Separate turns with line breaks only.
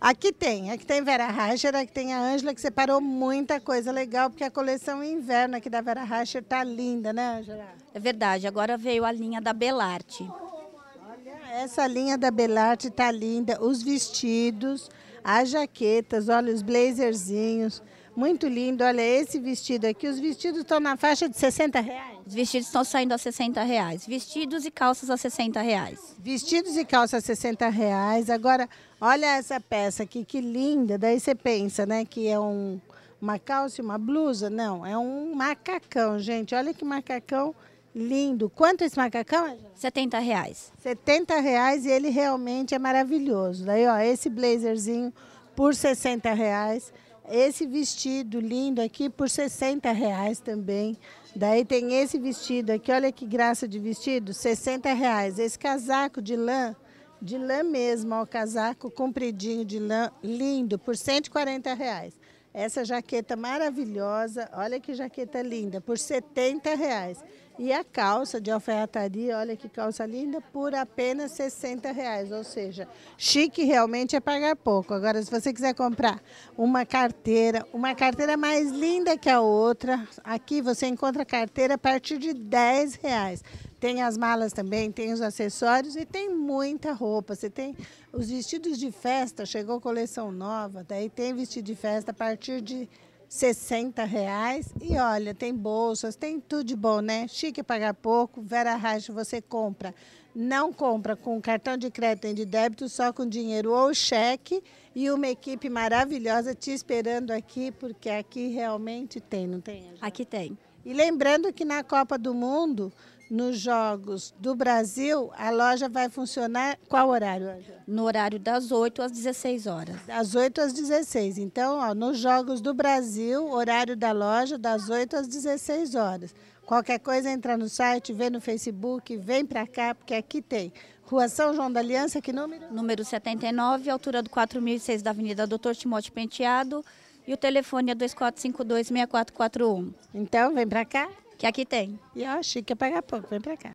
Aqui tem, aqui tem Vera Racher, aqui tem a Ângela, que separou muita coisa legal, porque a coleção inverno aqui da Vera Racher tá linda, né, Ângela? É verdade, agora veio a linha da Belarte. Olha, essa linha da Belarte tá linda, os vestidos, as jaquetas, olha os blazerzinhos. Muito lindo, olha esse vestido aqui. Os vestidos estão na faixa de 60 reais. Os vestidos estão saindo a 60 reais. Vestidos e calças a 60 reais. Vestidos e calças a 60 reais. Agora, olha essa peça aqui, que linda. Daí você pensa, né, que é um, uma calça e uma blusa. Não, é um macacão, gente. Olha que macacão Lindo. Quanto esse macacão, 70 reais. 70 reais e ele realmente é maravilhoso. Daí, ó, esse blazerzinho por 60 reais. Esse vestido lindo aqui por 60 reais também. Daí tem esse vestido aqui, olha que graça de vestido, 60 reais. Esse casaco de lã, de lã mesmo, ó, casaco compridinho de lã, lindo, por 140 reais. Essa jaqueta maravilhosa, olha que jaqueta linda, por 70 reais. E a calça de alfaiataria, olha que calça linda, por apenas 60 reais. Ou seja, chique realmente é pagar pouco. Agora, se você quiser comprar uma carteira, uma carteira mais linda que a outra, aqui você encontra carteira a partir de 10 reais. Tem as malas também, tem os acessórios e tem muita roupa. Você tem os vestidos de festa, chegou coleção nova, daí tem vestido de festa a partir de 60 reais. E olha, tem bolsas, tem tudo de bom, né? Chique é pagar pouco, Vera Racha você compra. Não compra com cartão de crédito nem de débito, só com dinheiro ou cheque. E uma equipe maravilhosa te esperando aqui, porque aqui realmente tem, não tem? Aqui tem. E lembrando que na Copa do Mundo nos Jogos do Brasil, a loja vai funcionar qual horário? No horário das 8 às 16 horas. Das 8 às 16. Então, ó, nos Jogos do Brasil, horário da loja das 8 às 16 horas. Qualquer coisa, entra no site, vê no Facebook, vem para cá, porque aqui tem. Rua São João da Aliança, que número? Número 79, altura do 4006 da Avenida Doutor Timóteo Penteado. E o telefone é 2452-6441. Então, vem para cá que aqui tem. E ó, que quer pagar pouco, vem pra cá.